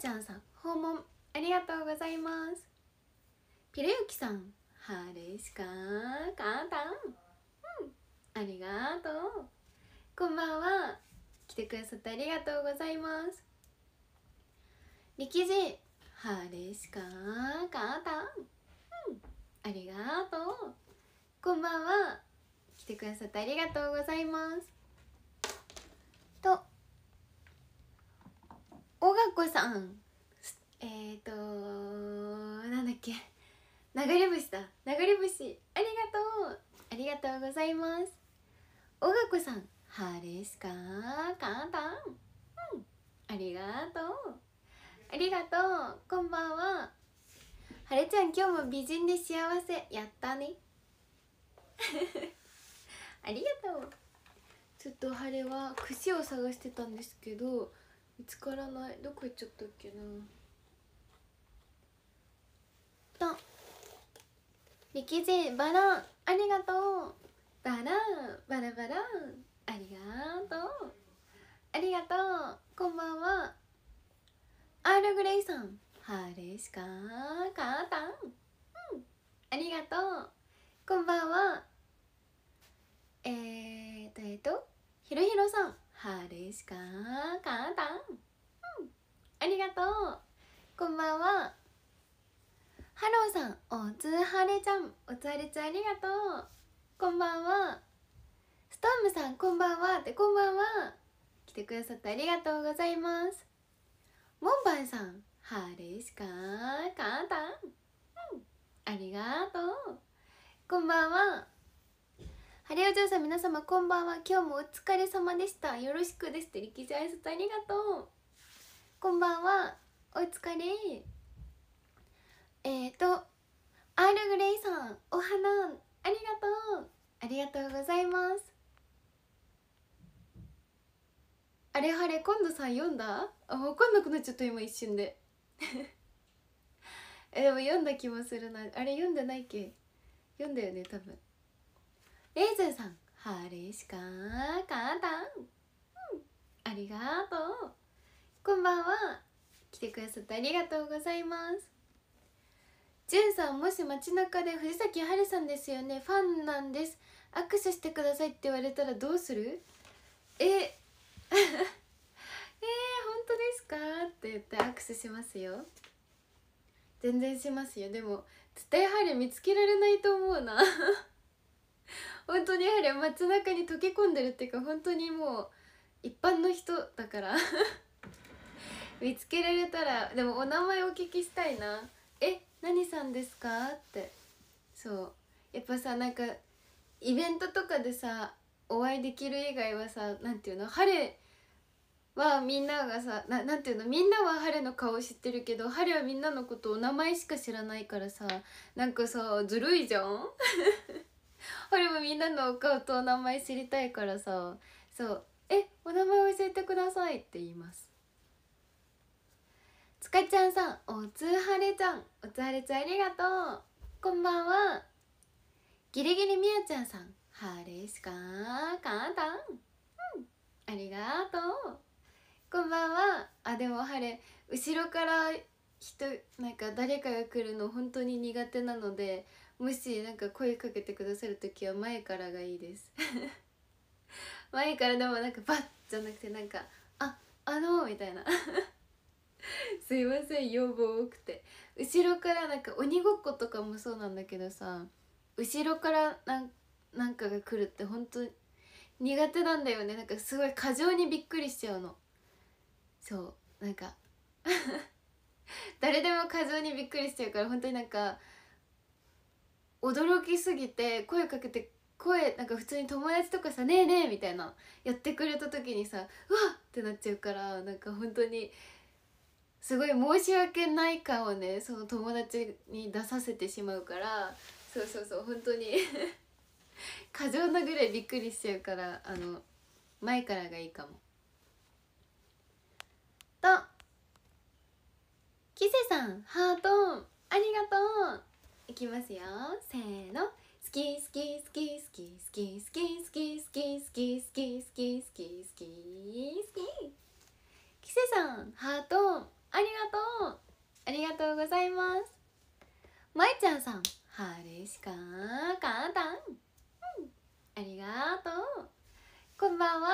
ちゃんさん訪問ありがとうございますピレユキさんハ春しか簡単うんありがとうこんばんは来てくださってありがとうございます力士ハ春しか簡単うんありがとうこんばんは来てくださってありがとうございますと小学校さんえっ、ー、となんだっけ流れ星だ流れ星ありがとうありがとうございます小学校さん晴れしか簡単うんありがとうありがとうこんばんははれちゃん今日も美人で幸せやったね ありがとうちょっと晴れは串を探してたんですけど見つからないどこ行っちゃったっけなと力士バランありがとうバランバラバランありがとうありがとうこんばんはアールグレイさんハレシカーカータンうんありがとうこんばんはえーとえーとひろひろさんハレーしか簡単、うん、ありがとうこんばんはハローさんおつはれちゃんおつはれちゃんありがとうこんばんはストームさんこんばんはってこんばんは来てくださってありがとうございますモンバンさんハ晴ーしか簡単、うん、ありがとうこんばんはハレオ嬢さん皆様こんばんは今日もお疲れ様でしたよろしくですって力士挨拶ありがとうこんばんはお疲れえっ、ー、とアールグレイさんお花ありがとうありがとうございますあれはれ今度さ読んだあ分かんなくなっちゃった今一瞬で えでも読んだ気もするなあれ読んでないっけ読んだよね多分レーズンさんハ晴れしかかたん、うん、ありがとうこんばんは来てくださってありがとうございますじゅんさんもし街中で藤崎春さんですよねファンなんです握手してくださいって言われたらどうするえ えー、本当ですかって言って握手しますよ全然しますよでも絶対春見つけられないと思うな 本当にあれ街中に溶け込んでるっていうか本当にもう一般の人だから 見つけられたらでもお名前お聞きしたいなえ何さんですかってそうやっぱさなんかイベントとかでさお会いできる以外はさ何て言うの春はみんながさ何て言うのみんなはれの顔知ってるけど春はみんなのことお名前しか知らないからさなんかさずるいじゃん れもみんなのお顔とお名前知りたいからさそう「えお名前教えてください」って言いますつかちゃんさんおつはれちゃんおつはれちゃんありがとうこんばんはギリギリみやちゃんさんはれしかかんたんうんありがとうこんばんはあでも晴れ後ろから人なんか誰かが来るの本当に苦手なのでもしなんか声かけてくださる時は前からがいいです 前からでもなんかバッじゃなくてなんかああのみたいな すいません要望多くて後ろからなんか鬼ごっことかもそうなんだけどさ後ろからなんなんかが来るって本当苦手なんだよねなんかすごい過剰にびっくりしちゃうのそうなんか 誰でも過剰にびっくりしちゃうから本当になんか驚きすぎて声かけて声なんか普通に友達とかさ「ねえねえ」みたいなやってくれた時にさ「うわっ!」ってなっちゃうからなんか本当にすごい申し訳ない感をねその友達に出させてしまうからそうそうそう本当に過剰なぐらいびっくりしちゃうからあの前からがいいかも。とキセさんハートありがとういきますよせーの好き好き好き好き好き好き好き好き好き好き好き好き好き好きキセさんハートありがとうありがとうございますまいちゃんさんハれしかカータんありがとうこんばんは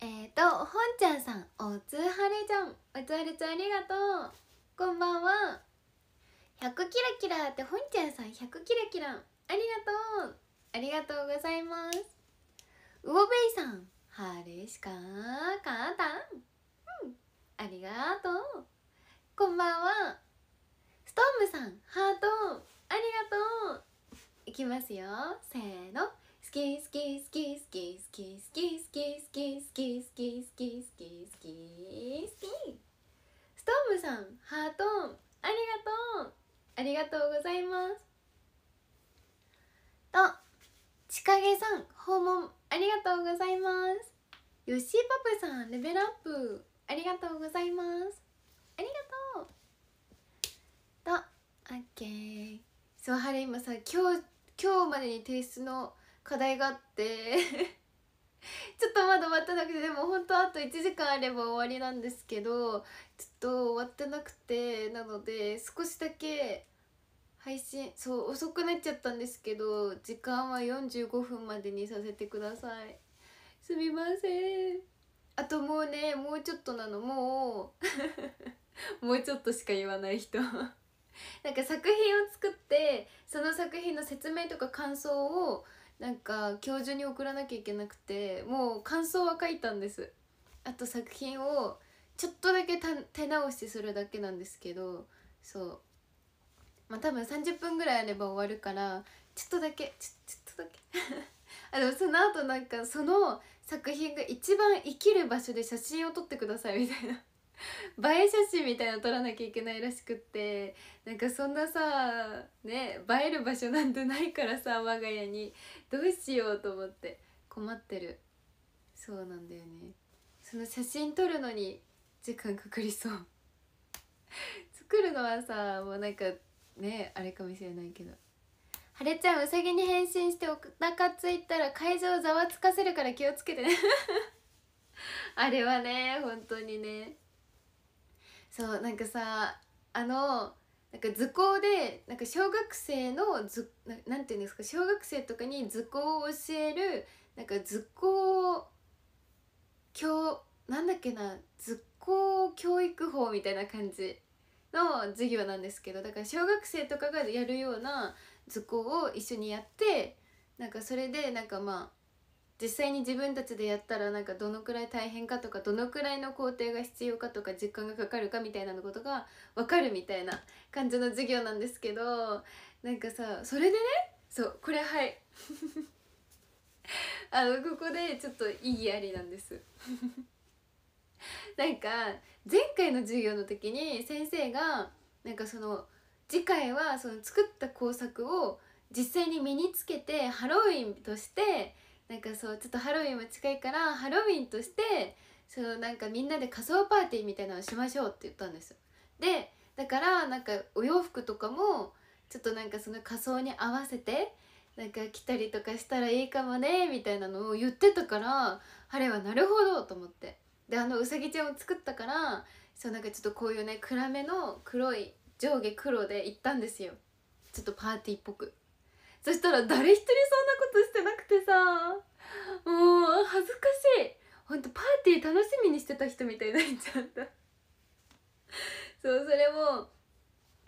えっ、ー、とほんちゃんさんおつはれちゃんおつはれちゃんありがとうこんばんはタキラキラって本ちゃんさん100キラキラありがとうありがとうございますうおべいさん春しかかたんうんありがとうこんばんはストームさんハートありがとういきますよせーの好き好き好き好き好き好き好き好き好き好き好き好き好き好きストームさんハートありがとうありがとうございますとちかげさん訪問ありがとうございますよしパパさんレベルアップありがとうございますありがとうとオッケーそうはれ今さ今日今日までに提出の課題があってなくてでも本当あと1時間あれば終わりなんですけどちょっと終わってなくてなので少しだけ配信そう遅くなっちゃったんですけど時間は45分までにさせてくださいすみませんあともうねもうちょっとなのもう もうちょっとしか言わない人なんか作品を作ってその作品の説明とか感想をなんか教授に送らなきゃいけなくてもう感想は書いたんですあと作品をちょっとだけ手直しするだけなんですけどそうまあ多分30分ぐらいあれば終わるからちょっとだけちょちょっとだけ あでもその後なんかその作品が一番生きる場所で写真を撮ってくださいみたいな映え写真みたいなの撮らなきゃいけないらしくってなんかそんなさね映える場所なんてないからさ我が家に どうしようと思って困ってるそうなんだよねその写真撮るのに時間かかりそう 作るのはさもうなんかねあれかもしれないけどはれちゃんうさぎに変身してお腹ついたら会場をざわつかせるから気をつけてね あれはね本当にねそうなんかさあのなんか図工でなんか小学生の図なんていうんですか小学生とかに図工を教えるなんか図工教なんだっけな図工教育法みたいな感じの授業なんですけどだから小学生とかがやるような図工を一緒にやってなんかそれでなんかまあ実際に自分たちでやったらなんかどのくらい大変かとかどのくらいの工程が必要かとか時間がかかるかみたいなことが分かるみたいな感じの授業なんですけどなんかさそれでねそうこれはいあのここでちょっと意義ありなんですなんか前回の授業の時に先生がなんかその次回はその作った工作を実際に身につけてハロウィンとしてなんかそうちょっとハロウィンも近いからハロウィンとしてそのなんかみんなで仮装パーティーみたいなのをしましょうって言ったんですよでだからなんかお洋服とかもちょっとなんかその仮装に合わせてなんか着たりとかしたらいいかもねみたいなのを言ってたからハレはなるほどと思ってであのうさぎちゃんを作ったからそうなんかちょっとこういうね暗めの黒い上下黒で行ったんですよちょっとパーティーっぽくそしたら誰一人そんなことしてなくてさもう恥ずかしいほんとパーティー楽しみにしてた人みたいになっちゃったそうそれも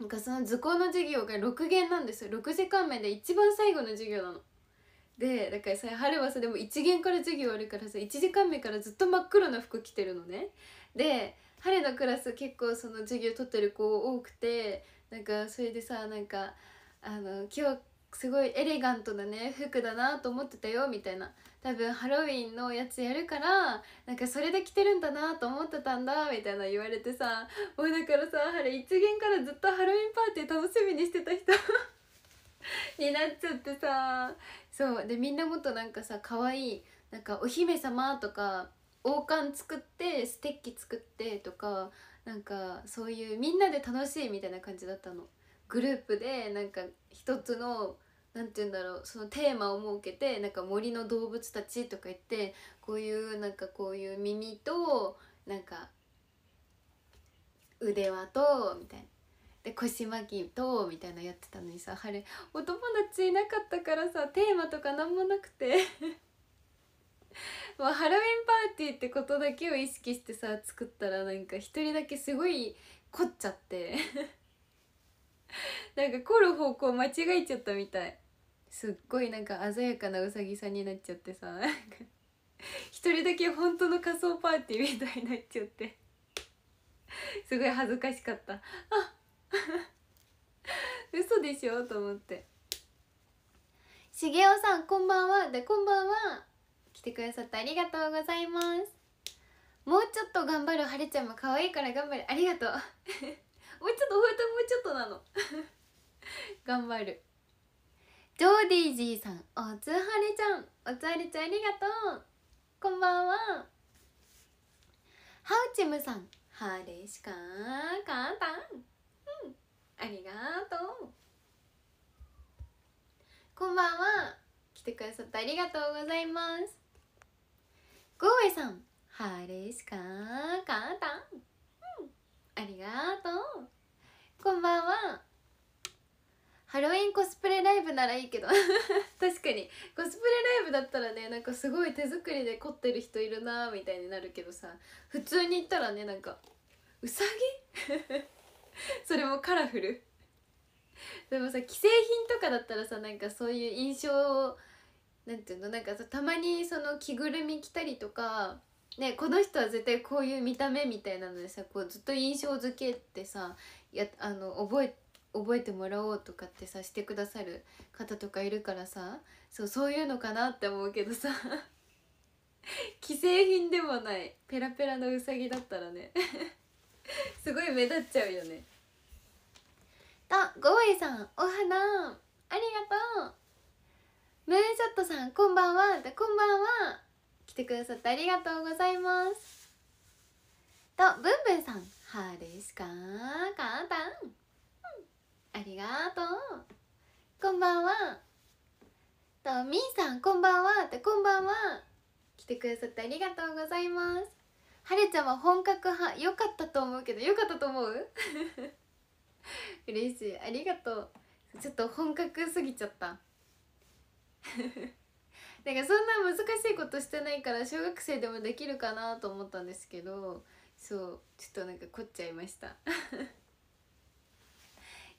なんかその図工の授業が6限なんですよ6時間目で一番最後の授業なのでだからさ春はさでも1限から授業あるからさ1時間目からずっと真っ黒な服着てるのねで春のクラス結構その授業取ってる子多くてなんかそれでさなんかあの今日すごいエレガントなね服だなと思ってたよみたいな多分ハロウィンのやつやるからなんかそれで着てるんだなと思ってたんだみたいな言われてさもうだからさあれ一元からずっとハロウィンパーティー楽しみにしてた人 になっちゃってさそうでみんなもっとなんかさ可愛いなんかお姫様とか王冠作ってステッキ作ってとかなんかそういうみんなで楽しいみたいな感じだったの。グループでなんか一つの何て言うんだろうそのテーマを設けてなんか森の動物たちとか言ってこういうなんかこういう耳となんか腕輪とみたいな。で腰巻きとみたいなやってたのにさ春お友達いなかったからさテーマとか何もなくて まあ、ハロウィンパーティーってことだけを意識してさ作ったらなんか一人だけすごい凝っちゃって なんか凝る方向間違えちゃったみたいすっごいなんか鮮やかなうさぎさんになっちゃってさ一人だけ本当の仮装パーティーみたいになっちゃってすごい恥ずかしかったあ嘘でしょと思って「しげおさんこんばんは」で「こんばんは」来てくださってありがとうございますもうちょっと頑張るはるちゃんも可愛いから頑張るありがとう もうちょっとほんともうちょっとなの 頑張るジョーディージーさんおつはれちゃんおつはれちゃんありがとうこんばんはハウチムさんはれしか簡単うんありがとうこんばんは来てくださってありがとうございますゴーエさんはれしか簡単うんありがとうこんばんはハロウィンコスプレライブならいいけど 確かにコスプレライブだったらねなんかすごい手作りで凝ってる人いるなーみたいになるけどさ普通に言ったらねなんかうさぎそれもカラフルでもさ既製品とかだったらさなんかそういう印象をなんていうのなんかさたまにその着ぐるみ着たりとかね、この人は絶対こういう見た目みたいなのでさこうずっと印象付けってさやあの覚え覚えてもらおうとかってさしてくださる方とかいるからさそうそういうのかなって思うけどさ 既製品でもないペラペラのうさぎだったらね すごい目立っちゃうよねとゴーイさんお花ありがとうムーンショットさんこんばんはこんばんは来てくださってありがとうございますとブンブンさん「はですか簡単」ありがとうこんばんはとみーさんこんばんはってこんばんは来てくださってありがとうございますはるちゃんは本格派良かったと思うけど良かったと思う 嬉しいありがとうちょっと本格すぎちゃった なんかそんな難しいことしてないから小学生でもできるかなと思ったんですけどそうちょっとなんか凝っちゃいました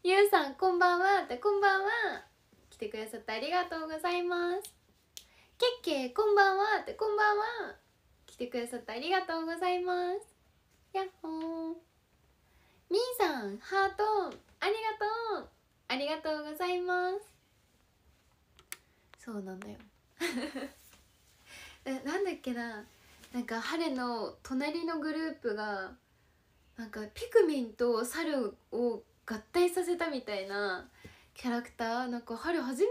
ゆうさんこんばんはってこんばんは来てくださってありがとうございますけっけこんばんはってこんばんは来てくださってありがとうございますやっほーみーさんハートありがとうありがとうございますそうなんだよ なんだっけななんか晴れの隣のグループがなんかピクミンと猿を合体させたみたいなキャラクターなんか春初め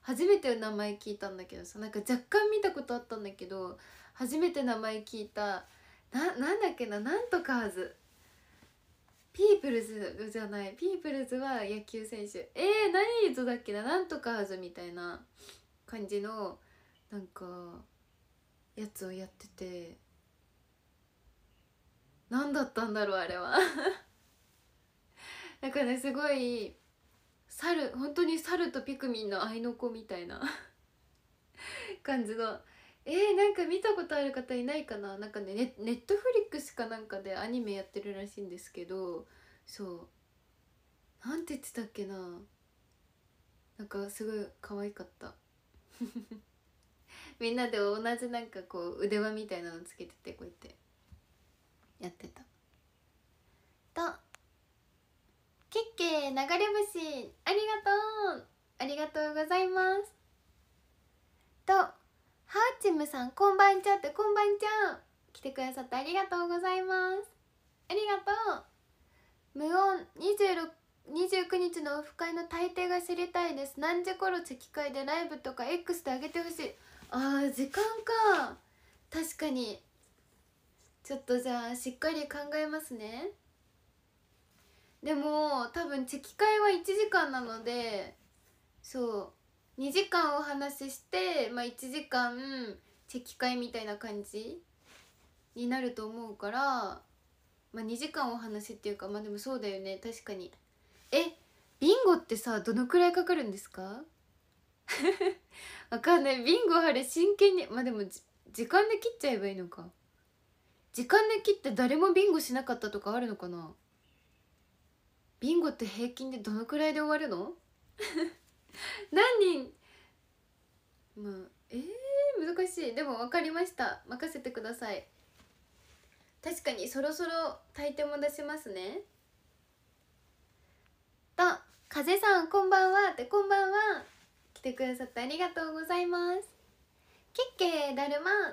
初めて名前聞いたんだけどさなんか若干見たことあったんだけど初めて名前聞いたななんだっけななんとかーズピープルズじゃないピープルズは野球選手えー、何言だっけななんとかーずみたいな感じのなんかやつをやってて何だったんだろうあれはだからねすごい猿本当に猿とピクミンの愛の子みたいな 感じのえー、なんか見たことある方いないかななんかねネネットフリックスかなんかでアニメやってるらしいんですけどそうなんて言ってたっけななんかすごい可愛かった みんなで同じなんかこう腕輪みたいなのつけててこうやってやってた。とけっけ流れ星ありがとうありがとうございますとハーチムさんこんばんちゃってこんばんちゃ来てくださってありがとうございますありがとう無音26 29日のオフ会の大抵が知りたいです何時頃チェキ会でライブとか X であげてほしいあー時間か確かにちょっとじゃあしっかり考えますねでも多分チェキ会は1時間なのでそう2時間お話しして、まあ、1時間チェキ会みたいな感じになると思うから、まあ、2時間お話っていうかまあでもそうだよね確かにえビンゴってさどのくらいかかるんですか わかんないビンゴあれ真剣にまあでも時間で切っちゃえばいいのか時間で切って誰もビンゴしなかったとかあるのかなビンゴって平均でどのくらいで終わるの 何人まあえー、難しいでも分かりました任せてください確かにそろそろ炊いても出しますねと「風さんこんばんは」ってこんばんは来てくださってありがとうございますキッケーだるまありが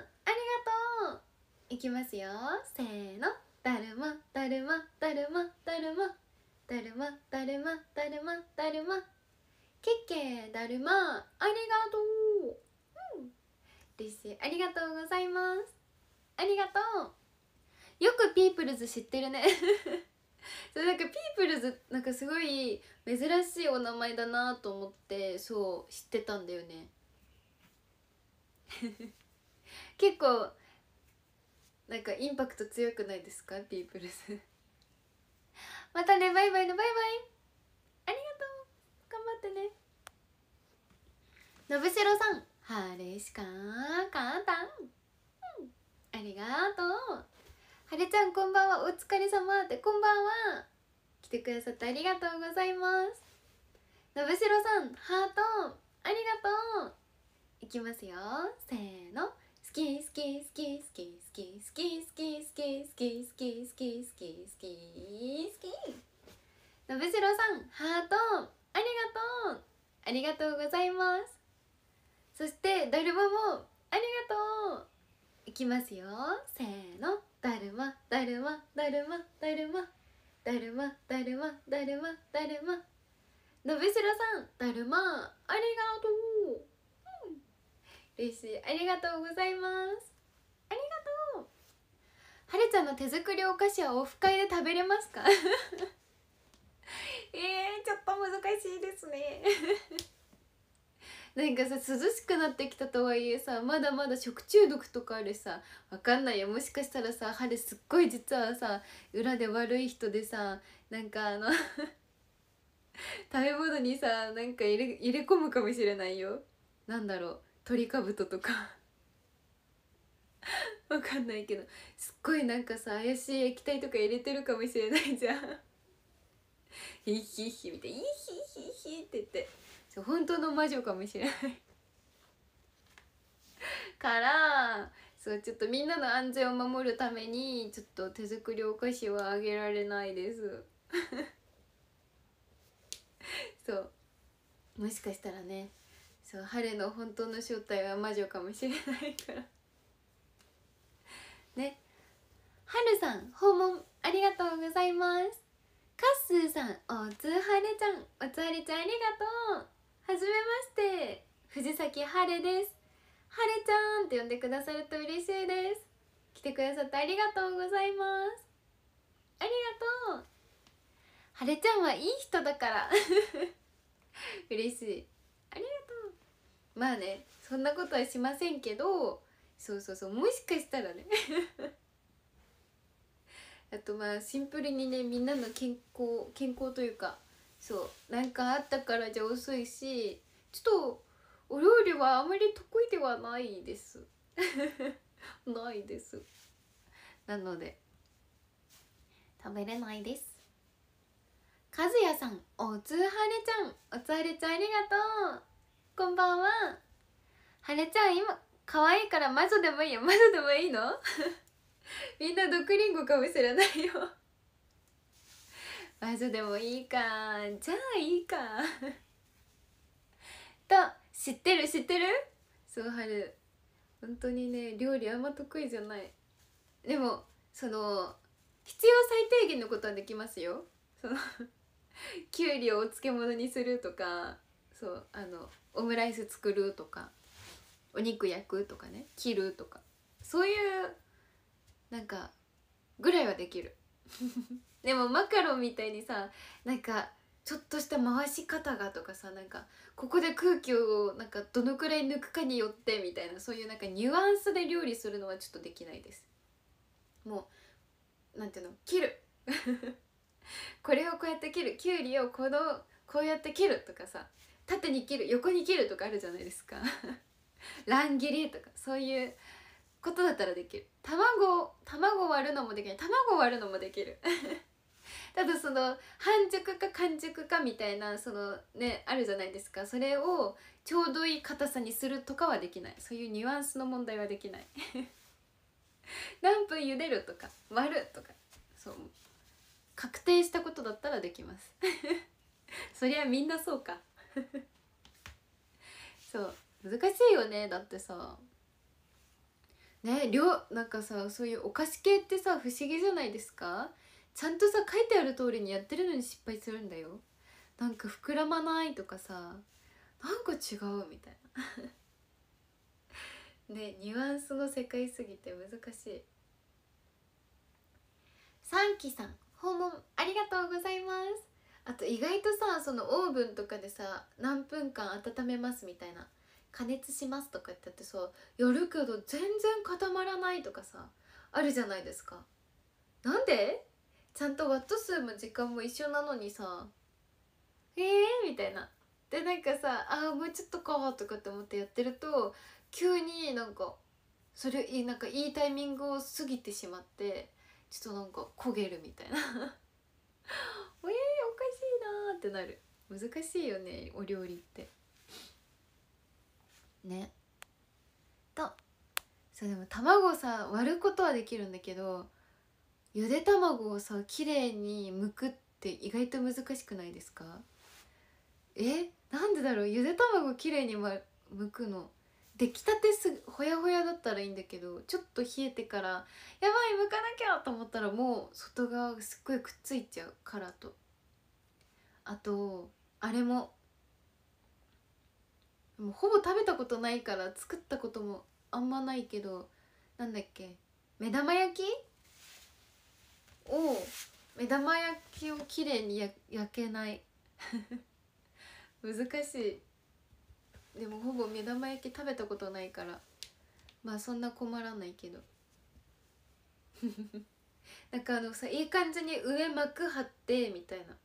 とういきますよせーのだるまだるまだるまだるまだるまだるまだるまだるまけっけだるまありがとううん嬉しいありがとうございますありがとうよくピープルズ知ってるね そうなんかピープルズなんかすごい珍しいお名前だなと思ってそう知ってたんだよね 結構なんかインパクト強くないですかピープルズまたねバイバイのバイバイありがとう頑張ってねのぶしろさんハレ晴しか簡単、うん、ありがとうはれちゃんこんばんはお疲れ様ってこんばんは来てくださってありがとうございますのぶしろさんハートありがとういきますよせーのき好き好き好き好き好き好き好き好き好き好き好き好きすきのぶしろさんハートありがとうありがとうございますそしてだるまもありがとういきますよせーのだるまだるまだるまだるまだるまだるまだるまだるまのぶしろさんだるまありがとう嬉しいありがとうございますありがとうはるちゃんの手作りお菓子はオフ会で食べれますか えー、ちょっと難しいですね なんかさ涼しくなってきたとはいえさまだまだ食中毒とかあるさわかんないよもしかしたらさ春すっごい実はさ裏で悪い人でさなんかあの 食べ物にさなんか入れ入れ込むかもしれないよなんだろう鳥かぶととか わかんないけどすっごいなんかさ怪しい液体とか入れてるかもしれないじゃんヒヒヒみたいイヒヒヒ」って言って本当の魔女かもしれない からそうちょっとみんなの安全を守るためにちょっと手作りお菓子はあげられないです そうもしかしたらねそう春の本当の正体は魔女かもしれないから ね春さん訪問ありがとうございますカッスーさんおつはれちゃんおつはれちゃんありがとうはじめまして藤崎春ですはれちゃんって呼んでくださると嬉しいです来てくださってありがとうございますありがとうはれちゃんはいい人だから 嬉しいまあねそんなことはしませんけどそうそうそうもしかしたらね あとまあシンプルにねみんなの健康健康というかそうなんかあったからじゃ遅いしちょっとお料理はあまり得意ではないです ないですなので食べれないです和也さんおつはれちゃんおつはれちゃんありがとうこんばんははれちゃん今可愛いから魔女でもいいよ魔女でもいいの みんな毒リンゴかもしれないよ 魔女でもいいかじゃあいいか と知ってる知ってるそうはる本当にね料理あんま得意じゃないでもその必要最低限のことはできますよそのきゅうりをお漬物にするとかそうあのオムライス作るとかお肉焼くとかね切るとかそういうなんかぐらいはできる でもマカロンみたいにさなんかちょっとした回し方がとかさなんかここで空気をなんかどのくらい抜くかによってみたいなそういうなんかニュアンスで料理するのはちょっとできないですもうなんていうの切る これをこうやって切るきゅうりをこのこうやって切るとかさ縦に切る横に切るとかあるじゃないですか 乱切りとかそういうことだったらできる卵卵割るのもできない卵割るのもできる ただその半熟か完熟かみたいなそのねあるじゃないですかそれをちょうどいい硬さにするとかはできないそういうニュアンスの問題はできない 何分茹でるとか割るとかそう確定したことだったらできますそりゃみんなそうか そう難しいよねだってさねうなんかさそういうお菓子系ってさ不思議じゃないですかちゃんとさ書いてある通りにやってるのに失敗するんだよなんか膨らまないとかさなんか違うみたいな ねニュアンスの世界すぎて難しいサンキさん訪問ありがとうございますあと意外とさそのオーブンとかでさ何分間温めますみたいな加熱しますとか言ったってさやるけど全然固まらないとかさあるじゃないですかなんでちゃんとワット数も時間も一緒なのにさえー、みたいなでなんかさあもうちょっとかとかって思ってやってると急になんかそれなんかいいタイミングを過ぎてしまってちょっとなんか焦げるみたいなお えー、なってなる難しいよねお料理ってねとそうでも卵さ割ることはできるんだけどゆで卵をさ綺麗に剥くって意外と難しくないですかえなんでだろうゆで卵綺麗に、ま、剥くの出来たてすぐほやほやだったらいいんだけどちょっと冷えてからやばい剥かなきゃと思ったらもう外側がすっごいくっついちゃうからとあとあれももほぼ食べたことないから作ったこともあんまないけどなんだっけ目玉焼きを目玉焼きをきれいに焼けない 難しいでもほぼ目玉焼き食べたことないからまあそんな困らないけど なんかあのさいい感じに上膜張ってみたいな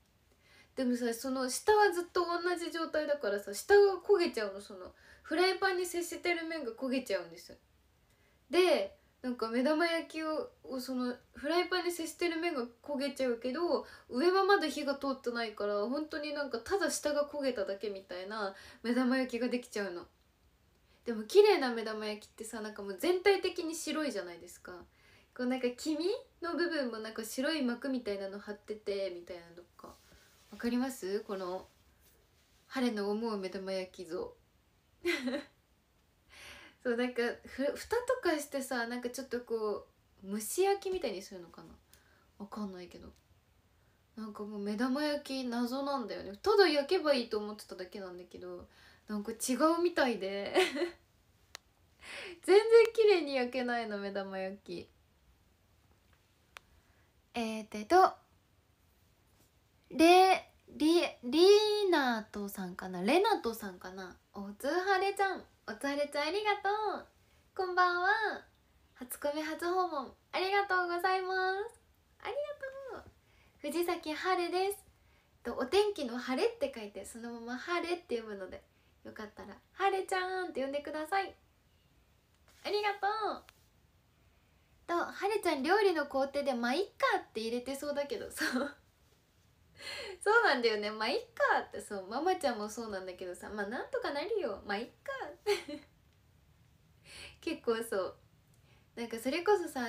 でもさその下はずっと同じ状態だからさ下が焦げちゃうのそのフライパンに接してる面が焦げちゃうんですでなんか目玉焼きをそのフライパンに接してる面が焦げちゃうけど上はまだ火が通ってないから本当になんかただ下が焦げただけみたいな目玉焼きができちゃうのでも綺麗な目玉焼きってさなんかもう全体的に白いじゃないですかこうなんか黄身の部分もなんか白い膜みたいなの貼っててみたいなのわかりますこの晴れの思う目玉焼き像 そうなんかふ蓋とかしてさなんかちょっとこう蒸し焼きみたいにするのかなわかんないけどなんかもう目玉焼き謎なんだよねただ焼けばいいと思ってただけなんだけどなんか違うみたいで 全然綺麗に焼けないの目玉焼きえー、っとレリリーナトさんかなレナとさんかなおつはれちゃんおつはれちゃんありがとうこんばんは初コメ初訪問ありがとうございますありがとう藤崎れですとお天気の晴れって書いてそのまま晴れって読むのでよかったら晴れちゃんって呼んでくださいありがとうと晴れちゃん料理の工程で「まあいっか」って入れてそうだけどそう そうなんだよねまあいっかってそうママちゃんもそうなんだけどさまあなんとかなるよまあいっかって 結構そうなんかそれこそさ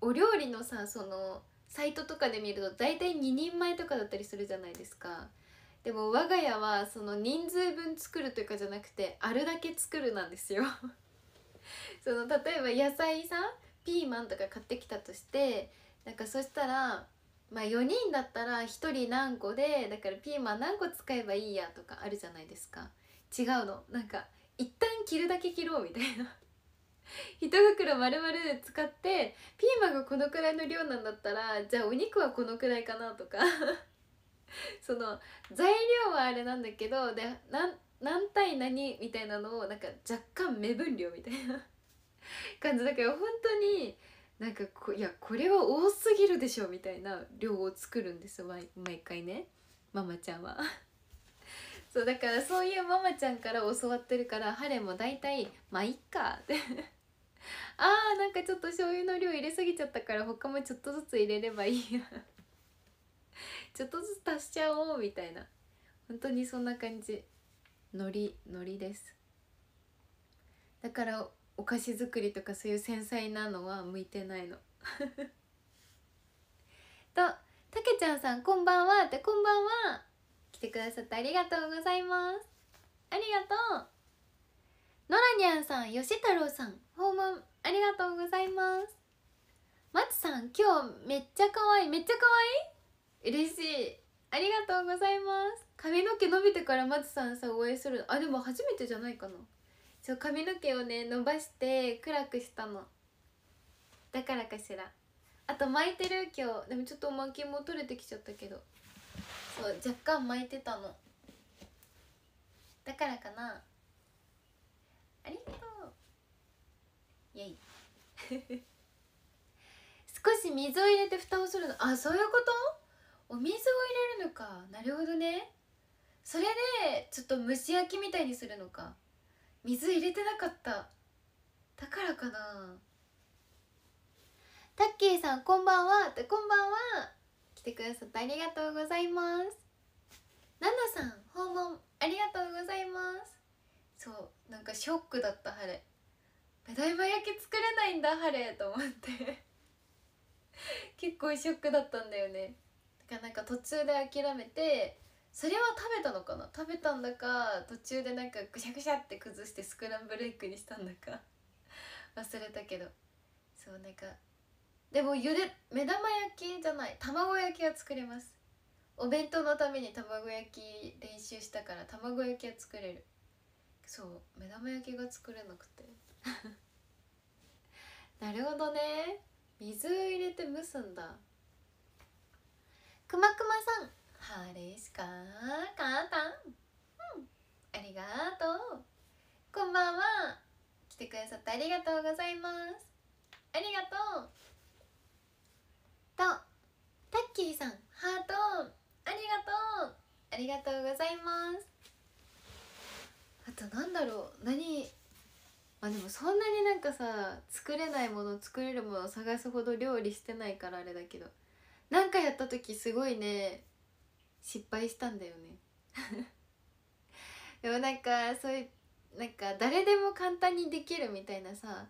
お料理のさそのサイトとかで見ると大体2人前とかだったりするじゃないですかでも我が家はその人数分作るというかじゃなくてあるだけ作るなんですよ その例えば野菜さピーマンとか買ってきたとしてなんかそしたらまあ4人だったら1人何個でだからピーマン何個使えばいいやとかあるじゃないですか違うのなんか一旦切るだけ切ろうみたいな 一袋丸々使ってピーマンがこのくらいの量なんだったらじゃあお肉はこのくらいかなとか その材料はあれなんだけどで何対何みたいなのをなんか若干目分量みたいな 感じだから本当になんかこいやこれは多すぎるでしょみたいな量を作るんです毎毎回ねママちゃんは そうだからそういうママちゃんから教わってるからハレも大体「まあいっか」っ てあーなんかちょっと醤油の量入れすぎちゃったから他もちょっとずつ入れればいいや ちょっとずつ足しちゃおうみたいな本当にそんな感じのりのりですだからお菓子作りとかそういう繊細なのは向いてないの とたけちゃんさんこんばんはってこんばんは来てくださってありがとうございますありがとうのらにゃんさん吉太郎さん訪問ありがとうございますまつさん今日めっちゃ可愛いめっちゃ可愛い嬉しいありがとうございます髪の毛伸びてからまつさんさお会いするあでも初めてじゃないかなそう髪の毛をね伸ばして暗くしたのだからかしらあと巻いてる今日でもちょっと巻きも取れてきちゃったけどそう若干巻いてたのだからかなありがとうイェイ 少し水を入れて蓋をするのあそういうことお水を入れるのかなるほどねそれでちょっと蒸し焼きみたいにするのか水入れてなかっただからかなタッキーさんこんばんはこんばんは来てくださってありがとうございますナナさん訪問ありがとうございますそうなんかショックだった晴れ目玉焼き作れないんだ晴れと思って 結構ショックだったんだよねだからなんか途中で諦めてそれは食べたのかな食べたんだか途中でなんかぐしゃぐしゃって崩してスクランブルエッグにしたんだか 忘れたけどそうなんかでもゆで目玉焼きじゃない卵焼きは作れますお弁当のために卵焼き練習したから卵焼きは作れるそう目玉焼きが作れなくて なるほどね水を入れて蒸すんだくまくまさん彼氏か簡単うんありがとうこんばんは来てくださってありがとうございますありがとうとタッキーさんハートありがとうありがとうございますあとなんだろう何まあでもそんなになんかさ作れないもの作れるものを探すほど料理してないからあれだけど何かやった時すごいね失敗したんだよね でもなんかそういうなんか誰でも簡単にできるみたいなさ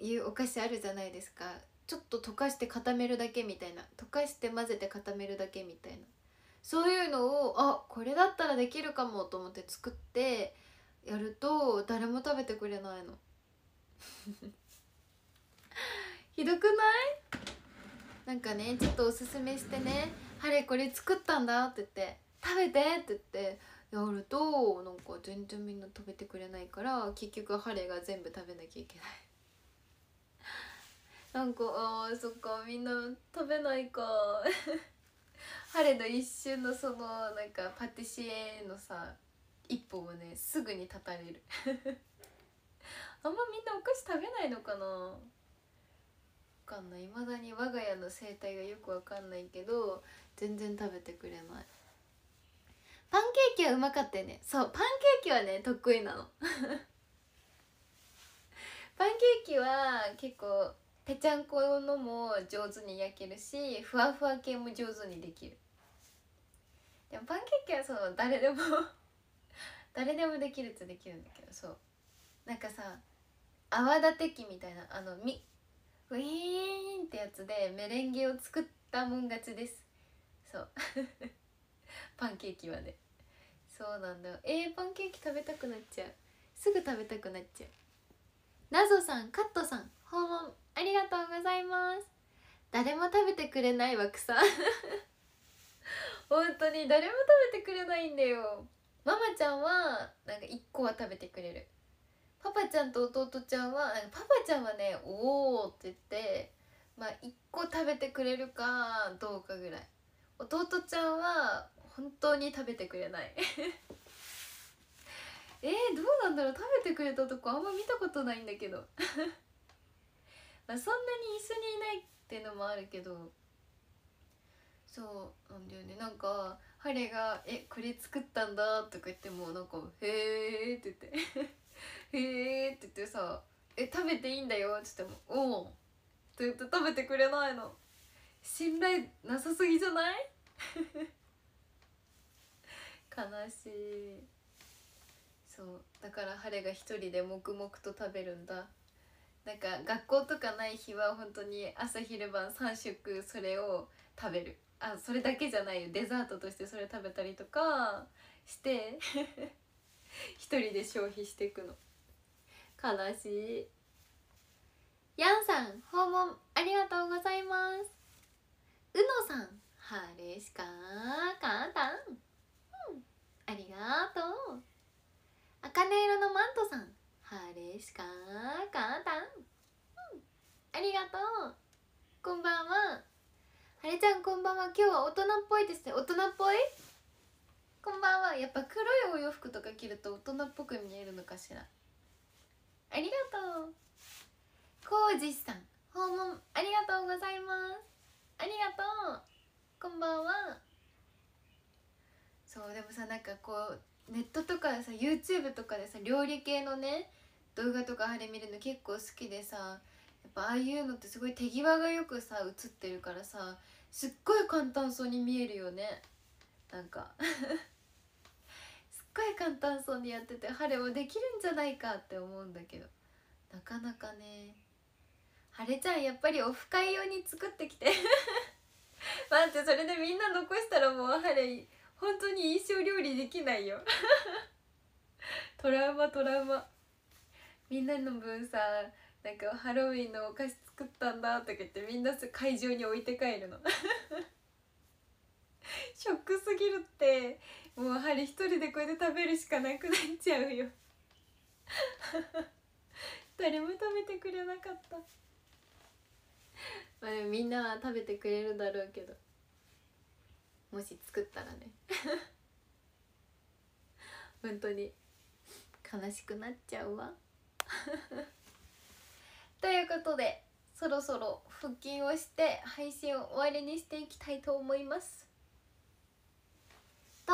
いうお菓子あるじゃないですかちょっと溶かして固めるだけみたいな溶かして混ぜて固めるだけみたいなそういうのをあこれだったらできるかもと思って作ってやると誰も食べてくれないの ひどくないなんかねちょっとおすすめしてねハレこれ作ったんだ」って言って「食べて」って言ってやるとなんか全然みんな食べてくれないから結局ハレが全部食べなきゃいけない なんかあーそっかみんな食べないか ハレの一瞬のそのなんかパティシエのさ一歩をねすぐに立たれる あんまみんなお菓子食べないのかなわかんない未だに我が家の生態がよくわかんないけど全然食べてくれないパンケーキはうまかったよねそうパンケーキはね得意なの パンケーキは結構ぺちゃんこのも上手に焼けるしふわふわ系も上手にできるでもパンケーキはその誰でも 誰でもできるってできるんだけどそうなんかさ泡立て器みたいなあのみウィーンってやつでメレンゲを作ったもん勝ちですそう パンケーキまでそうなんだよえー、パンケーキ食べたくなっちゃうすぐ食べたくなっちゃうなぞさんカットさん訪問ありがとうございます誰も食べてくれないわ草 本当に誰も食べてくれないんだよママちゃんはなんか1個は食べてくれるパパちゃんと弟ちゃんはんパパちゃんはね「おお」って言ってまあ1個食べてくれるかどうかぐらい弟ちゃんは本当に食べてくれない えー、どうなんだろう食べてくれたとこあんま見たことないんだけど まあそんなに一緒にいないっていうのもあるけどそうなんだよねなんかハレが「えこれ作ったんだ」とか言ってもなんか「へえ」って言って「へえ」って言ってさ「え食べていいんだよ」って言っても「おん」って言って食べてくれないの信頼なさすぎじゃない悲しいそうだから晴が一人で黙々と食べるんだなんか学校とかない日は本当に朝昼晩3食それを食べるあそれだけじゃないよデザートとしてそれ食べたりとかして一人で消費していくの悲しいやんさん訪問ありがとうございますうのさんハレーしか簡単、うん、ありがとう茜色のマントさんハはーしか簡単、うん、ありがとうこんばんははれちゃんこんばんは今日は大人っぽいですね大人っぽいこんばんはやっぱ黒いお洋服とか着ると大人っぽく見えるのかしらありがとうこうじさん訪問ありがとうございますありがとうこんばんはそうでもさなんかこうネットとかさ YouTube とかでさ料理系のね動画とかあれ見るの結構好きでさやっぱああいうのってすごい手際がよくさ映ってるからさすっごい簡単そうに見えるよねなんか すっごい簡単そうにやっててハレもできるんじゃないかって思うんだけどなかなかねハれちゃんやっぱりオフ会用に作ってきて 待ってそれでみんな残したらもうハレ本当に印象料理できないよ トラウマトラウマみんなの分さなんかハロウィンのお菓子作ったんだとか言ってみんな会場に置いて帰るの ショックすぎるってもうハリ一人でこうやって食べるしかなくなっちゃうよ誰も食べてくれなかったまあみんなは食べてくれるだろうけどもし作ったらね 本当に悲しくなっちゃうわ ということでそろそろ腹筋をして配信を終わりにしていきたいと思いますと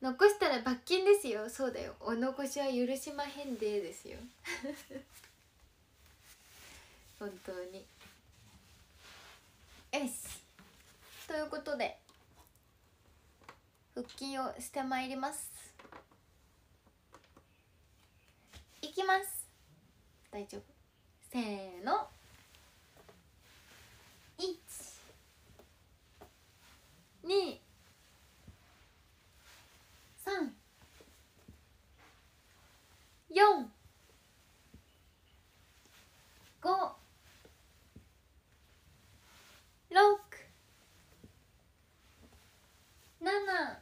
残したら罰金ですよそうだよお残しは許しまへんでですよ 本当によしということで腹筋をしてまいりますいきます大丈夫せーの123 4 5六七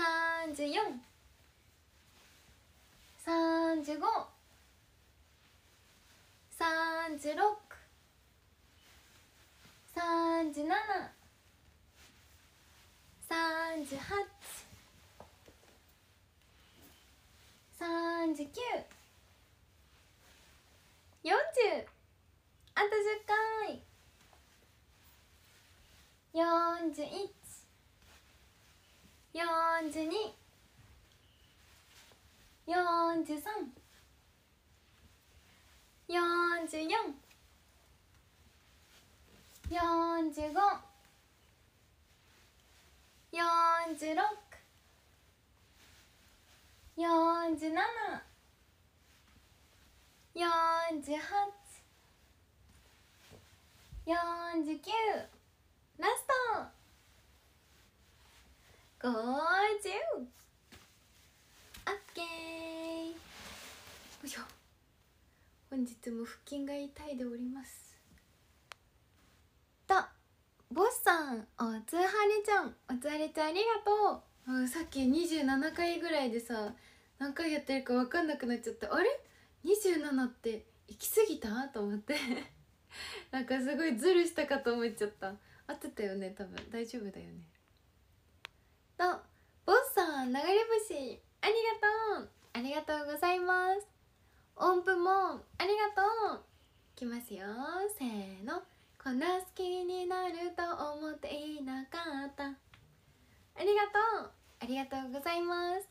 三十四、三十五、三十六、三十七、三十八、三十九、四十、あと十回、四十一。4四十五。四十六。四十七。四十八。四十9ラスト50オッケーよいしょ本日も腹筋が痛いでおりますとボスさんおつはれちゃんおつはりちゃんありがとうさっき27回ぐらいでさ何回やってるか分かんなくなっちゃってあれ27って行き過ぎたと思って なんかすごいズルしたかと思っちゃった合ってたよね多分大丈夫だよねとボスさん流れ星ありがとうありがとうございます音符もありがとうきますよせーのこんな好きになると思っていなかったありがとうありがとうございます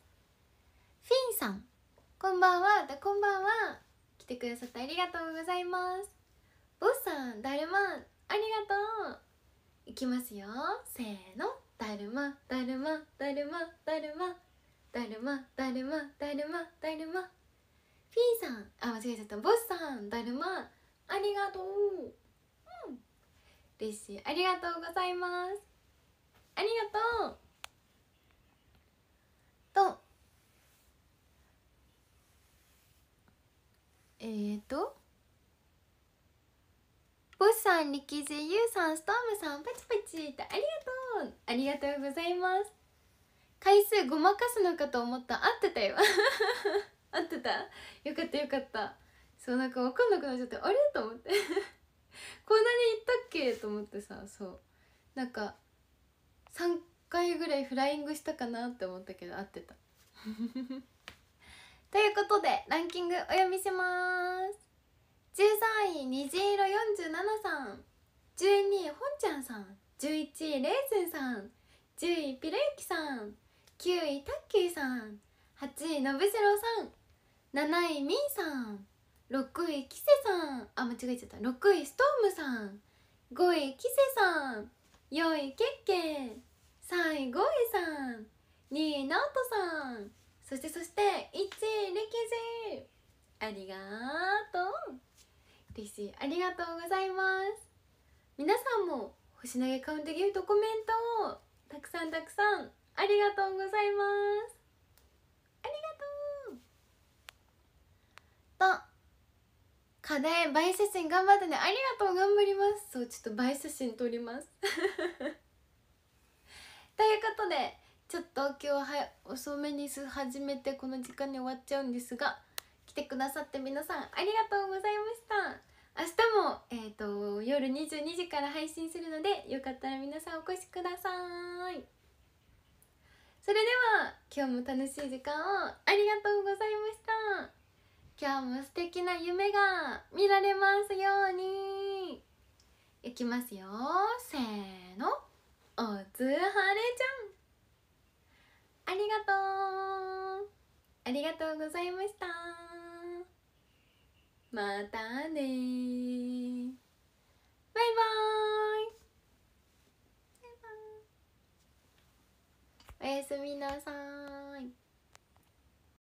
フィンさんこんばんはこんばんは来てくださってありがとうございますボスさんだるまありがとう行きますよせーのだるまだるまだるまだるまだるまだるまだるまだるまフィーさんあ間違えちゃったボスさんだるまありがとううんレッシありがとうございますありがとうとえっ、ー、とボスさん、力士、ゆうさん、ストームさん、パチパチってありがとうありがとうございます回数ごまかすのかと思った合ってたよ 合ってたよかったよかったそうなんか分かんなくなっちゃってあれと思って こんなに行ったっけと思ってさそうなんか3回ぐらいフライングしたかなって思ったけど合ってた ということでランキングお読みします13位虹色47さん12位本ちゃんさん11位レーズンさん10位ピロユキさん9位タッキーさん8位のぶしろさん7位みんさん6位キセさんあ間違えちゃった6位ストームさん5位キセさん4位けっけ3位ゴエさん2位ナオトさんそしてそして1位キジありがー PC ありがとうございます皆さんも星投げカウントギフトコメントをたくさんたくさんありがとうございますありがとうと課題映え写真頑張ってねありがとう頑張りますそうちょっと映え写真撮ります ということでちょっと今日は遅めに始めてこの時間に終わっちゃうんですが来てくださって皆さんありがとうございました明日も、えーと、と夜22時から配信するのでよかったら皆さんお越しくださいそれでは今日も楽しい時間をありがとうございました今日も素敵な夢が見られますようにいきますよせーのおつはれちゃんありがとうありがとうございましたまたねバイバイおやすみなさい